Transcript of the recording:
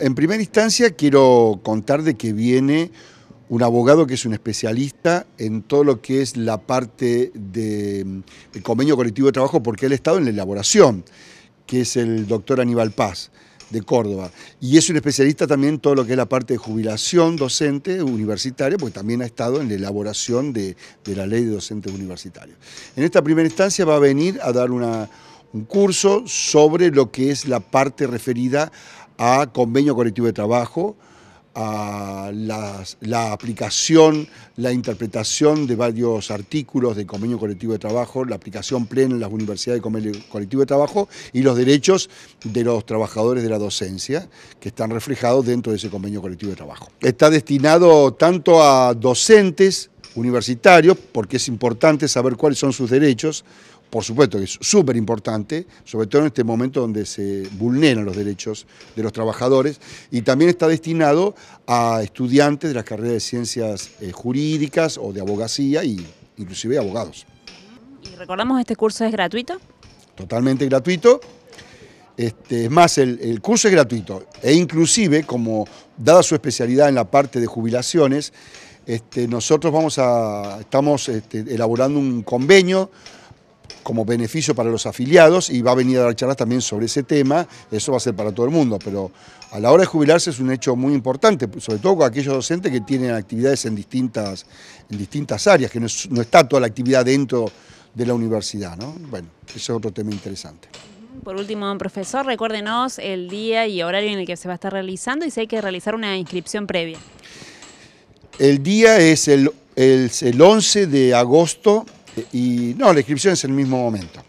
en primera instancia quiero contar de que viene un abogado que es un especialista en todo lo que es la parte del mm, convenio colectivo de trabajo, porque él ha estado en la elaboración, que es el doctor Aníbal Paz de Córdoba. Y es un especialista también en todo lo que es la parte de jubilación docente universitaria, porque también ha estado en la elaboración de, de la ley de docentes universitarios. En esta primera instancia va a venir a dar una, un curso sobre lo que es la parte referida a convenio colectivo de trabajo, a la, aplicación, la interpretación de varios artículos del convenio colectivo de trabajo, la aplicación plena en las universidades del convenio colectivo de trabajo y los derechos de los trabajadores de la docencia que están reflejados dentro de ese convenio colectivo de trabajo. Está destinado tanto a docentes universitarios, porque es importante saber cuáles son sus derechos, por supuesto que es súper importante, sobre todo en este momento donde se vulneran los derechos de los trabajadores, y también está destinado a estudiantes de las carreras de ciencias eh, jurídicas o de abogacía y inclusive abogados. Y recordamos, este curso es gratuito. Totalmente gratuito. Este, es más, el, curso es gratuito e inclusive, como dada su especialidad en la parte de jubilaciones, este, nosotros vamos a, estamos este, elaborando un convenio como beneficio para los afiliados y va a venir a dar charlas también sobre ese tema, eso va a ser para todo el mundo, pero a la hora de jubilarse es un hecho muy importante, sobre todo con aquellos docentes que tienen actividades en distintas, distintas áreas, que no, está toda la actividad dentro de la universidad, Bueno, ese es otro tema interesante. Por último, profesor, recuérdenos el día y horario en el que se va a estar realizando y si hay que realizar una inscripción previa. El día es el, el, el 11 de agosto eh, y no, la inscripción es en el mismo momento.